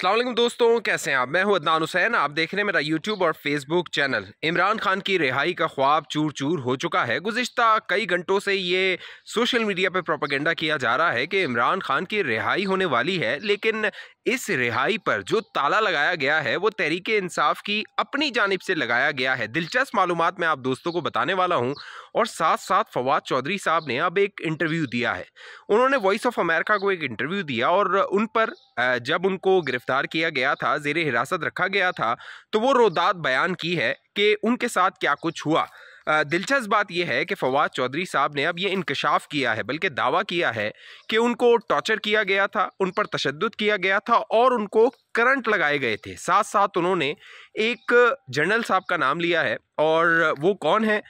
अल्लाम दोस्तों कैसे हैं आप मैं हूं अदनान हुसैन आप देख रहे हैं मेरा यूट्यूब और फेसबुक चैनल इमरान खान की रिहाई का ख्वाब चूर चूर हो चुका है गुजशत कई घंटों से ये सोशल मीडिया पर प्रोपागेंडा किया जा रहा है कि इमरान खान की रिहाई होने वाली है लेकिन इस रिहाई पर जो ताला लगाया गया है वो तहरीक इंसाफ की अपनी जानब से लगाया गया है दिलचस्प मालूम मैं आप दोस्तों को बताने वाला हूँ और साथ साथ फवाद चौधरी साहब ने अब एक इंटरव्यू दिया है उन्होंने वॉइस ऑफ अमेरिका को एक इंटरव्यू दिया और उन पर जब उनको गिरफ्तार किया गया था जेर हिरासत रखा गया था तो वो रोदात बयान की है कि उनके साथ क्या कुछ हुआ दिलचस्प बात यह है कि फवाद चौधरी साहब ने अब ये इंकशाफ किया है बल्कि दावा किया है कि उनको टॉर्चर किया गया था उन पर तशद किया गया था और उनको करंट लगाए गए थे साथ साथ उन्होंने एक जनरल साहब का नाम लिया है और वो कौन है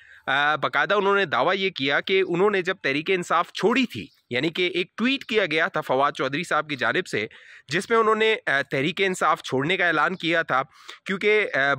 बाकायदा उन्होंने दावा ये किया कि उन्होंने जब तहरीक इंसाफ छोड़ी थी यानी कि एक ट्वीट किया गया था फवाद चौधरी साहब की जानब से जिसमें उन्होंने तहरीक इंसाफ छोड़ने का ऐलान किया था क्योंकि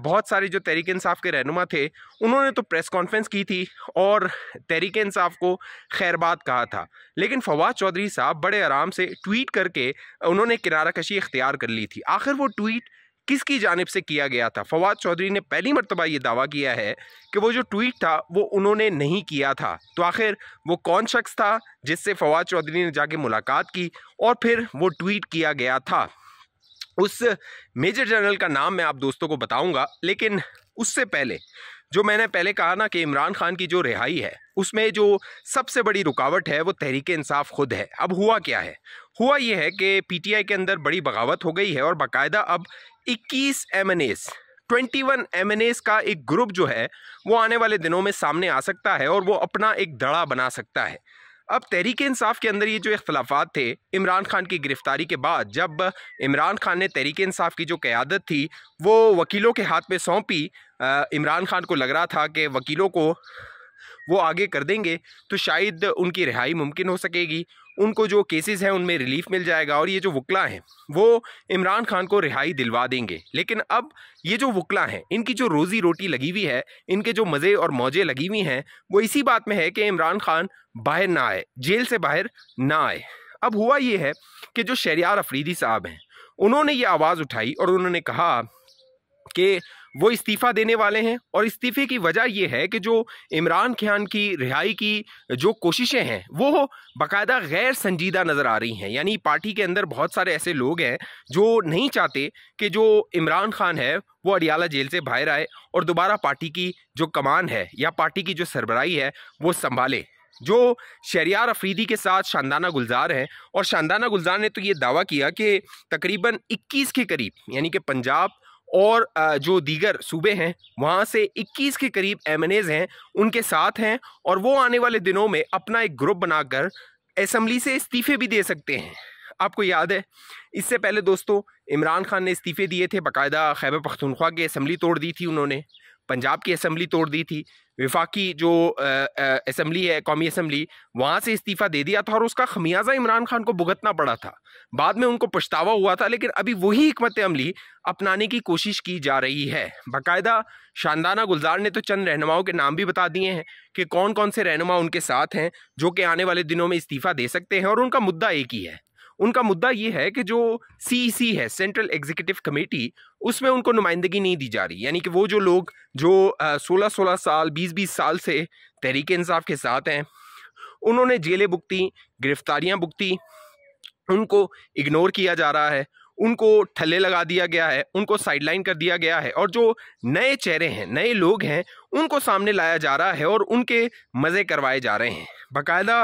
बहुत सारे जो तहरीक इंसाफ के रहनुमा थे उन्होंने तो प्रेस कॉन्फ्रेंस की थी और तहरीक इंसाफ को खैरबाद कहा था लेकिन फवाद चौधरी साहब बड़े आराम से ट्वीट करके उन्होंने किनारा कशी इख्तियार कर ली थी आखिर वो ट्वीट किसकी जानब से किया गया था फवाद चौधरी ने पहली मरतबा ये दावा किया है कि वो जो ट्वीट था वो उन्होंने नहीं किया था तो आखिर वो कौन शख्स था जिससे फवाद चौधरी ने जाके मुलाकात की और फिर वो ट्वीट किया गया था उस मेजर जनरल का नाम मैं आप दोस्तों को बताऊंगा लेकिन उससे पहले जो मैंने पहले कहा ना कि इमरान खान की जो रिहाई है उसमें जो सबसे बड़ी रुकावट है वो तहरीक इंसाफ खुद है अब हुआ क्या है हुआ यह है कि पीटीआई के अंदर बड़ी बगावत हो गई है और बाकायदा अब 21 M N S twenty one M N S का एक ग्रुप जो है वो आने वाले दिनों में सामने आ सकता है और वो अपना एक दड़ा बना सकता है अब तहरीक इंसाफ के अंदर ये जो इख्तलाफात थे इमरान खान की गिरफ्तारी के बाद जब इमरान खान ने तहरीक इंसाफ की जो क़्यादत थी वो वकीलों के हाथ में सौंपी इमरान खान को लग रहा था कि वकीलों को वो आगे कर देंगे तो शायद उनकी रिहाई मुमकिन हो सकेगी उनको जो केसेस हैं उनमें रिलीफ मिल जाएगा और ये जो वकला हैं वो इमरान खान को रिहाई दिलवा देंगे लेकिन अब ये जो वकला हैं इनकी जो रोज़ी रोटी लगी हुई है इनके जो मज़े और मौजे लगी हुई हैं वो इसी बात में है कि इमरान खान बाहर ना आए जेल से बाहर ना आए अब हुआ ये है कि जो शरियार अफरीदी साहब हैं उन्होंने ये आवाज़ उठाई और उन्होंने कहा कि वो इस्तीफ़ा देने वाले हैं और इस्तीफ़े की वजह यह है कि जो इमरान खान की रिहाई की जो कोशिशें हैं वो बाकायदा गैर संजीदा नज़र आ रही हैं यानी पार्टी के अंदर बहुत सारे ऐसे लोग हैं जो नहीं चाहते कि जो इमरान खान है वो अडियाला जेल से बाहर आए और दोबारा पार्टी की जो कमान है या पार्टी की जो सरबराही है वो संभाले जो शरियार अफरीदी के साथ शानदाना गुलजार हैं और शानदाना गुलजार ने तो ये दावा किया कि तकरीबन 21 के करीब यानी कि पंजाब और जो दीगर सूबे हैं वहाँ से 21 के करीब एम हैं उनके साथ हैं और वो आने वाले दिनों में अपना एक ग्रुप बनाकर असम्बली से इस्तीफे भी दे सकते हैं आपको याद है इससे पहले दोस्तों इमरान खान ने इस्तीफे दिए थे बाकायदा खैबर पख्तूनख्वा की असम्बली तोड़ दी थी उन्होंने पंजाब की असम्बली तोड़ दी थी विफाकी जो असम्बली है कौमी असम्बली वहाँ से इस्तीफ़ा दे दिया था और उसका खमियाजा इमरान खान को भुगतना पड़ा था बाद में उनको पछतावा हुआ था लेकिन अभी वही हमत अमली अपनाने की कोशिश की जा रही है बाकायदा शानदाना गुलजार ने तो चंद रहनुमाओं के नाम भी बता दिए हैं कि कौन कौन से रहनुमा उनके साथ हैं जो कि आने वाले दिनों में इस्तीफ़ा दे सकते हैं और उनका मुद्दा एक ही है उनका मुद्दा ये है कि जो सी e है सेंट्रल एग्जीक्यूटिव कमेटी उसमें उनको नुमाइंदगी नहीं दी जा रही यानी कि वो जो लोग जो सोलह सोलह साल बीस बीस साल से तहरीक इंसाफ के साथ हैं उन्होंने जेलें बुकती गिरफ्तारियाँ बुकती उनको इग्नोर किया जा रहा है उनको ठल्ले लगा दिया गया है उनको साइडलाइन कर दिया गया है और जो नए चेहरे हैं नए लोग हैं उनको सामने लाया जा रहा है और उनके मज़े करवाए जा रहे हैं बाकायदा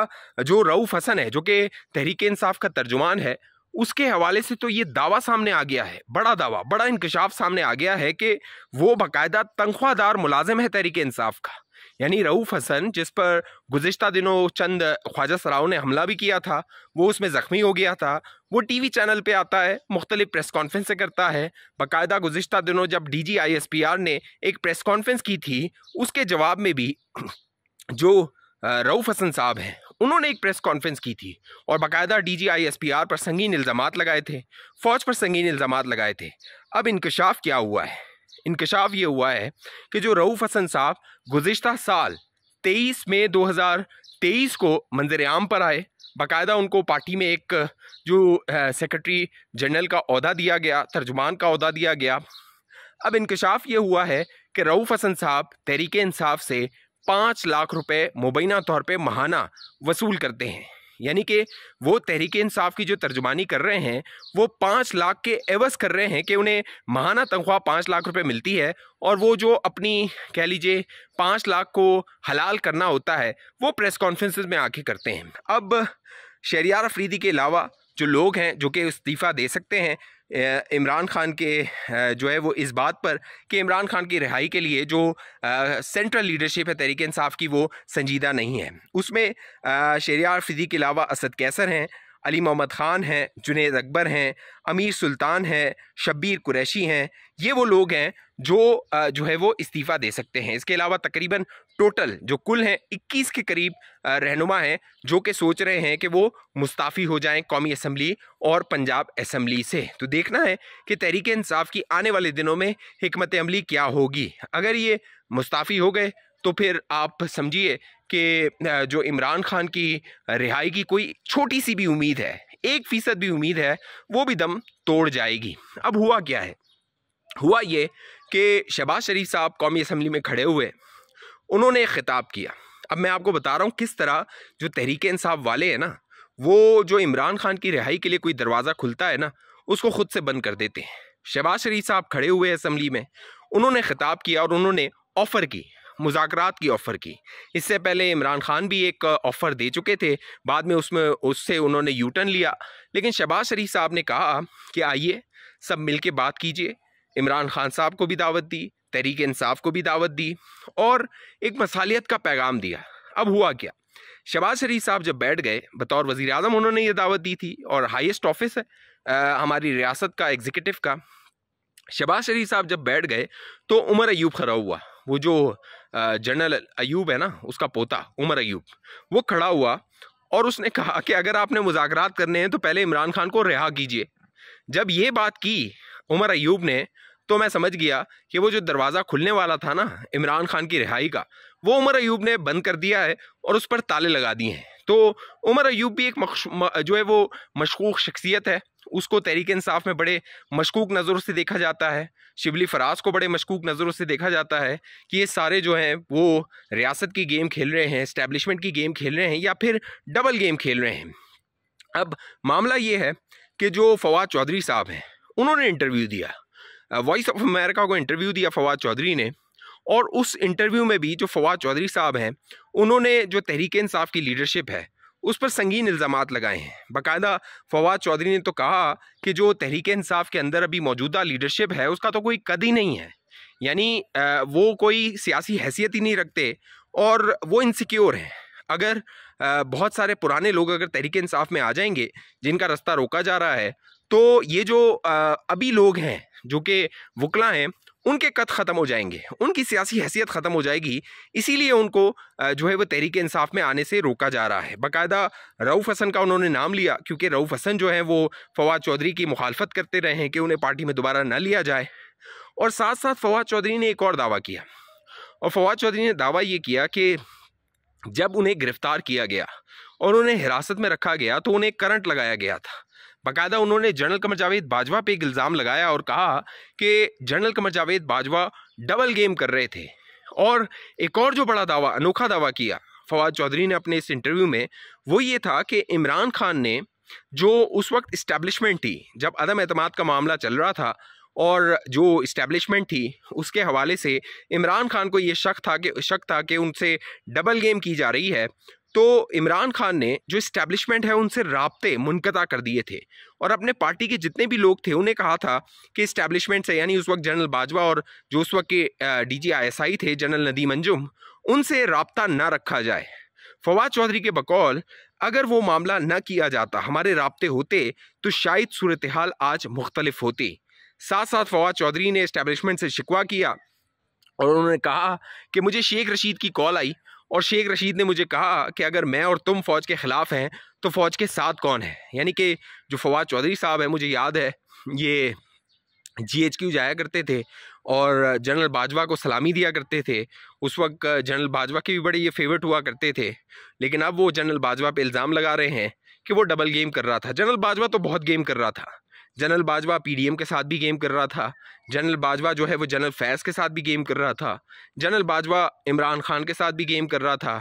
जो रऊफ़ हसन है जो कि तहरीक इंसाफ का तर्जुमान है उसके हवाले से तो ये दावा सामने आ गया है बड़ा दावा बड़ा इंकशाफ सामने आ गया है कि वो बाकायदा तनख्वाहदार मुलाजिम है तहरीक इंसाफ का यानी रऊफ़ हसन जिस पर गुज्त दिनों चंद ख्वाजा सराव ने हमला भी किया था वो उसमें ज़ख्मी हो गया था वो टी वी चैनल पर आता है मुख्तलिफ प्रेस कॉन्फ्रेंसें करता है बाकायदा गुज्त दिनों जब D G I S P R ने एक प्रेस कॉन्फ्रेंस की थी उसके जवाब में भी जो रऊफ़ हसन साहब हैं उन्होंने एक प्रेस कॉन्फ्रेंस की थी और बाकायदा D G I S P R पर संगीन इल्ज़ाम लगाए थे फ़ौज पर संगीन इल्ज़ाम लगाए थे अब इंकशाफ क्या हुआ है इंकशाफ ये हुआ है कि जो रऊफ़ हसन साहब गुज्त साल तेईस मई दो हज़ार तेईस को मंजर आम पर आए बाकायदा उनको पार्टी में एक जो सेक्रेटरी जनरल का अहदा दिया गया तर्जुमान का अहदा दिया गया अब इंकशाफ ये हुआ है कि रऊफ़ हसन साहब तहरीक इंसाफ से पाँच लाख रुपए मुबैना तौर पे महाना वसूल करते हैं यानी कि वो तहरीक इंसाफ की जो तर्जुमानी कर रहे हैं वो पाँच लाख के एवज कर रहे हैं कि उन्हें महाना तनख्वाह पाँच लाख रुपए मिलती है और वो जो अपनी कह लीजिए पाँच लाख को हलाल करना होता है वो प्रेस कॉन्फ्रेंस में आके करते हैं अब शहरियार अफरीदी के अलावा जो लोग हैं जो कि इस्तीफ़ा दे सकते हैं इमरान खान के जो है वो इस बात पर कि इमरान खान की रिहाई के लिए जो सेंट्रल लीडरशिप है तहरीक इंसाफ की वो संजीदा नहीं है उसमें शरियार फिजी के अलावा असद कैसर हैं अली मोहम्मद ख़ान हैं जुनेद अकबर हैं अमीर सुल्तान हैं शब्बीर कुरैशी हैं ये वो लोग हैं जो जो है वो इस्तीफ़ा दे सकते हैं इसके अलावा तकरीबन टोटल जो कुल हैं 21 के करीब रहनुमा हैं जो कि सोच रहे हैं कि वो मुस्ताफ़ी हो जाएं कौमी असम्बली और पंजाब असम्बली से तो देखना है कि तहरीक इंसाफ की आने वाले दिनों में हमत अमली क्या होगी अगर ये मुस्ताफ़ी हो गए तो फिर आप समझिए कि जो इमरान खान की रिहाई की कोई छोटी सी भी उम्मीद है एक फ़ीसद भी उम्मीद है वो भी दम तोड़ जाएगी अब हुआ क्या है हुआ ये कि शहबाज शरीफ साहब कौमी असम्बली में खड़े हुए उन्होंने ख़िताब किया अब मैं आपको बता रहा हूँ किस तरह जो तहरीक इंसाफ वाले हैं ना वो जो इमरान खान की रिहाई के लिए कोई दरवाज़ा खुलता है ना उसको ख़ुद से बंद कर देते हैं शहबाज शरीफ साहब खड़े हुए असम्बली में उन्होंने ख़िताब किया और उन्होंने ऑफ़र की मुजात की ऑफ़र की इससे पहले इमरान खान भी एक ऑफ़र दे चुके थे बाद में उसमें उससे उन्होंने यूटर्न लिया लेकिन शहबाज शरीफ साहब ने कहा कि आइए सब मिल के बात कीजिए इमरान खान साहब को भी दावत दी तहरीक इंसाफ को भी दावत दी और एक मसालियत का पैगाम दिया अब हुआ क्या शहबाज शरीफ साहब जब बैठ गए बतौर वज़ी अजम उन्होंने ये दावत दी थी और हाइस्ट ऑफिस है आ, हमारी रियासत का एग्जीक्यूटिव का शहबाज शरीफ साहब जब बैठ गए तो उमर अयूब खड़ा हुआ वो जो जनरल अयूब है ना उसका पोता उमर अयूब वो खड़ा हुआ और उसने कहा कि अगर आपने मुजाकरात करने हैं तो पहले इमरान खान को रिहा कीजिए जब ये बात की उमर अयूब ने तो मैं समझ गया कि वो जो दरवाज़ा खुलने वाला था ना इमरान खान की रिहाई का वो उमर अयूब ने बंद कर दिया है और उस पर ताले लगा दिए हैं तो उमर अयूब भी एक जो है वो मशकूक शख्सियत है उसको तहरीक इंसाफ में बड़े मशकूक नज़रों से देखा जाता है शिबली फराज को बड़े मशकूक नज़रों से देखा जाता है कि ये सारे जो हैं वो रियासत की गेम खेल रहे हैं इस्टेबलिशमेंट की गेम खेल रहे हैं या फिर डबल गेम खेल रहे हैं अब मामला ये है कि जो फवाद चौधरी साहब हैं उन्होंने इंटरव्यू दिया वॉइस ऑफ अमेरिका को इंटरव्यू दिया फवाद चौधरी ने और उस इंटरव्यू में भी जो फवाद चौधरी साहब हैं उन्होंने जो तहरीक इंसाफ की लीडरशिप है उस पर संगीन इल्ज़ाम लगाए हैं बाकायदा फवाद चौधरी ने तो कहा कि जो तहरीक इंसाफ के अंदर अभी मौजूदा लीडरशिप है उसका तो कोई कद ही नहीं है यानी वो कोई सियासी हैसियत ही नहीं रखते और वो इनसिक्योर हैं अगर बहुत सारे पुराने लोग अगर तहरीक इंसाफ में आ जाएंगे जिनका रास्ता रोका जा रहा है तो ये जो अभी लोग हैं जो कि वकला हैं उनके कद ख़त्म हो जाएंगे उनकी सियासी हैसियत ख़त्म हो जाएगी इसीलिए उनको जो है वो तहरीक इंसाफ में आने से रोका जा रहा है बाकायदा रऊफ़ हसन का उन्होंने नाम लिया क्योंकि रऊफ़ हसन जो है वो फवाद चौधरी की मुखालफत करते रहे हैं कि उन्हें पार्टी में दोबारा न लिया जाए और साथ साथ फवाद चौधरी ने एक और दावा किया और फवाद चौधरी ने दावा ये किया कि जब उन्हें गिरफ़्तार किया गया और उन्हें हिरासत में रखा गया तो उन्हें करंट लगाया गया था बाकायदा उन्होंने जनरल कमर जावेद बाजवा पे एक इल्ज़ाम लगाया और कहा कि general Qamar Javed Bajwa double game कर रहे थे और एक और जो बड़ा दावा अनोखा दावा किया फवाद चौधरी ने अपने इस इंटरव्यू में वो ये था कि इमरान खान ने जो उस वक्त इस्टेब्लिशमेंट थी जब अदम अतमाद का मामला चल रहा था और जो इस्टेब्लिशमेंट थी उसके हवाले से इमरान खान को ये शक था कि शक था कि उनसे डबल गेम की जा रही है तो इमरान खान ने जो इस्टेब्लिशमेंट है उनसे रबते मुनकता कर दिए थे और अपने पार्टी के जितने भी लोग थे उन्हें कहा था कि इस्टेब्लिशमेंट से यानी उस वक्त जनरल बाजवा और जो उस वक्त के डीजीआईएसआई थे जनरल नदीम अंजुम उनसे रबता ना रखा जाए फवाद चौधरी के बकौल अगर वो मामला न किया जाता हमारे रबते होते तो शायद सूरत हाल आज मुख्तलफ होती साथ साथ फवाद चौधरी ने इस्टेब्लिशमेंट से शिकवा किया और उन्होंने कहा कि मुझे शेख रशीद की कॉल आई और शेख रशीद ने मुझे कहा कि अगर मैं और तुम फ़ौज के ख़िलाफ़ हैं तो फ़ौज के साथ कौन है यानी कि जो फवाद चौधरी साहब हैं मुझे याद है ये जी एच क्यू जाया करते थे और जनरल बाजवा को सलामी दिया करते थे उस वक्त जनरल बाजवा के भी बड़े ये फेवरेट हुआ करते थे लेकिन अब वो जनरल बाजवा पे इल्ज़ाम लगा रहे हैं कि वो डबल गेम कर रहा था जनरल बाजवा तो बहुत गेम कर रहा था जनरल बाजवा पीडीएम के साथ भी गेम कर रहा था जनरल बाजवा जो है वो जनरल फैज़ के साथ भी गेम कर रहा था जनरल बाजवा इमरान खान के साथ भी गेम कर रहा था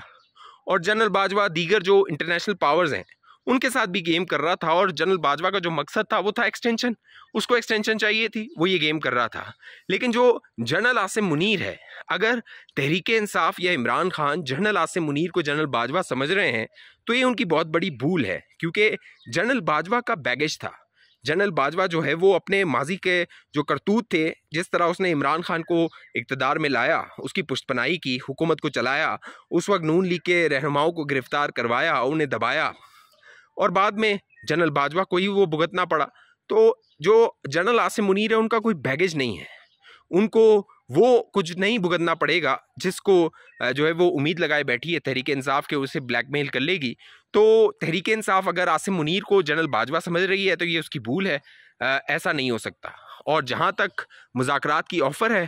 और जनरल बाजवा दीगर जो इंटरनेशनल पावर्स हैं उनके साथ भी गेम कर रहा था और जनरल बाजवा का जो मकसद था वो था एक्सटेंशन उसको एक्सटेंशन चाहिए थी वो ये गेम कर रहा था लेकिन जो जनरल आसिम मुनीर है अगर तहरीक इंसाफ या इमरान खान जनरल आसिम मुनीर को जनरल बाजवा समझ रहे हैं तो ये उनकी बहुत बड़ी भूल है क्योंकि जनरल बाजवा का बैगेज था जनरल बाजवा जो है वो अपने माजी के जो करतूत थे जिस तरह उसने इमरान खान को इकतदार में लाया उसकी पुष्पनाई की हुकूमत को चलाया उस वक्त नून लीग के रहनुमाओं को गिरफ़्तार करवाया और उन्हें दबाया और बाद में जनरल बाजवा को ही वो भुगतना पड़ा तो जो जनरल आसिम मुनीर है उनका कोई बैगेज नहीं है उनको वो कुछ नहीं भुगतना पड़ेगा जिसको जो है वो उम्मीद लगाए बैठी है तहरीक इंसाफ के उसे ब्लैकमेल कर लेगी तो तहरीक इंसाफ अगर आसिम मुनीर को जनरल बाजवा समझ रही है तो ये उसकी भूल है ऐसा नहीं हो सकता और जहाँ तक मुजाकर की ऑफ़र है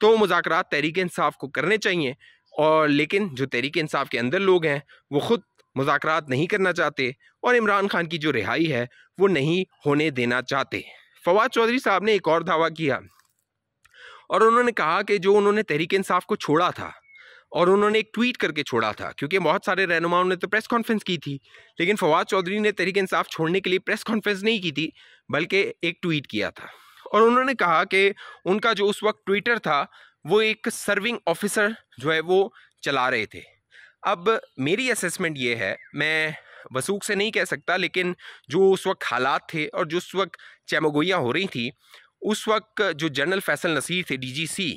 तो मुजाकर तहरीक इंसाफ को करने चाहिए और लेकिन जो तहरीक इंसाफ के अंदर लोग हैं वो ख़ुद मुजाकर नहीं करना चाहते और इमरान खान की जो रिहाई है वो नहीं होने देना चाहते फवाद चौधरी साहब ने एक और दावा किया और उन्होंने कहा कि जो उन्होंने तहरीक इंसाफ को छोड़ा था और उन्होंने एक ट्वीट करके छोड़ा था क्योंकि बहुत सारे रहनुमाओं ने तो प्रेस कॉन्फ्रेंस की थी लेकिन फवाद चौधरी ने तहरीक इंसाफ छोड़ने के लिए प्रेस कॉन्फ्रेंस नहीं की थी बल्कि एक ट्वीट किया था और उन्होंने कहा कि उनका जो उस वक्त ट्विटर था वो एक सर्विंग ऑफिसर जो है वो चला रहे थे अब मेरी असेसमेंट ये है मैं वसूख से नहीं कह सकता लेकिन जो उस वक्त हालात थे और जो उस वक्त चैमगोइयाँ हो रही थी उस वक्त जो जनरल फैसल नसीर थे डीजीसी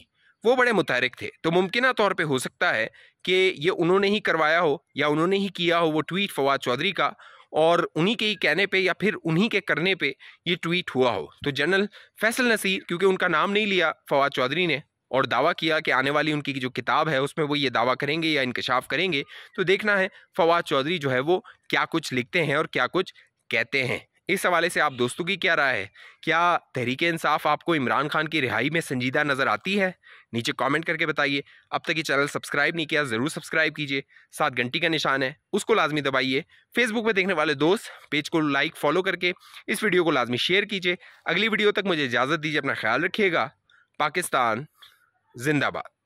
वो बड़े मुतहरक थे तो मुमकिन तौर पे हो सकता है कि ये उन्होंने ही करवाया हो या उन्होंने ही किया हो वो ट्वीट फवाद चौधरी का और उन्हीं के ही कहने पे या फिर उन्हीं के करने पे ये ट्वीट हुआ हो तो जनरल फैसल नसीर क्योंकि उनका नाम नहीं लिया फवाद चौधरी ने और दावा किया कि आने वाली उनकी जो किताब है उसमें वो ये दावा करेंगे या इंकशाफ करेंगे तो देखना है फवाद चौधरी जो है वो क्या कुछ लिखते हैं और क्या कुछ कहते हैं इस हवाले से आप दोस्तों की क्या राय है क्या तहरीक इंसाफ आपको इमरान खान की रिहाई में संजीदा नज़र आती है नीचे कमेंट करके बताइए अब तक ये चैनल सब्सक्राइब नहीं किया ज़रूर सब्सक्राइब कीजिए साथ घंटी का निशान है उसको लाजमी दबाइए फेसबुक पर देखने वाले दोस्त पेज को लाइक फॉलो करके इस वीडियो को लाजमी शेयर कीजिए अगली वीडियो तक मुझे इजाज़त दीजिए अपना ख्याल रखिएगा पाकिस्तान जिंदाबाद